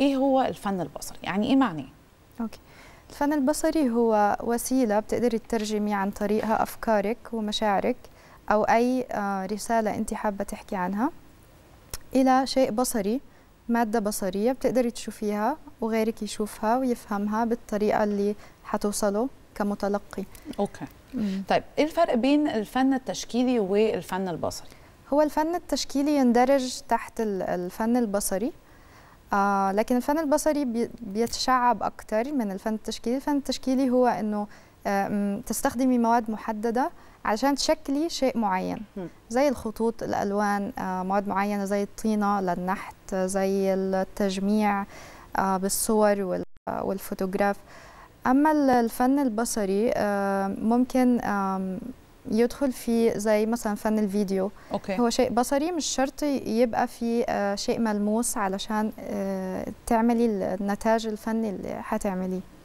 ايه هو الفن البصري يعني ايه معناه اوكي الفن البصري هو وسيله بتقدري تترجمي عن طريقها افكارك ومشاعرك او اي آه، رساله انت حابه تحكي عنها الى شيء بصري مادة بصرية بتقدري تشوفيها وغيرك يشوفها ويفهمها بالطريقة اللي حتوصله كمتلقي أوكي طيب إيه الفرق بين الفن التشكيلي والفن البصري؟ هو الفن التشكيلي يندرج تحت الفن البصري آه لكن الفن البصري بيتشعب اكتر من الفن التشكيلي الفن التشكيلي هو انه آه تستخدمي مواد محدده عشان تشكلي شيء معين زي الخطوط الالوان آه مواد معينه زي الطينه للنحت زي التجميع آه، بالصور والفوتوغراف اما الفن البصري آه، ممكن يدخل في زي مثلا فن الفيديو أوكي. هو شيء بصري مش شرط يبقى في آه، شيء ملموس علشان آه، تعملي النتاج الفني اللي هتعمليه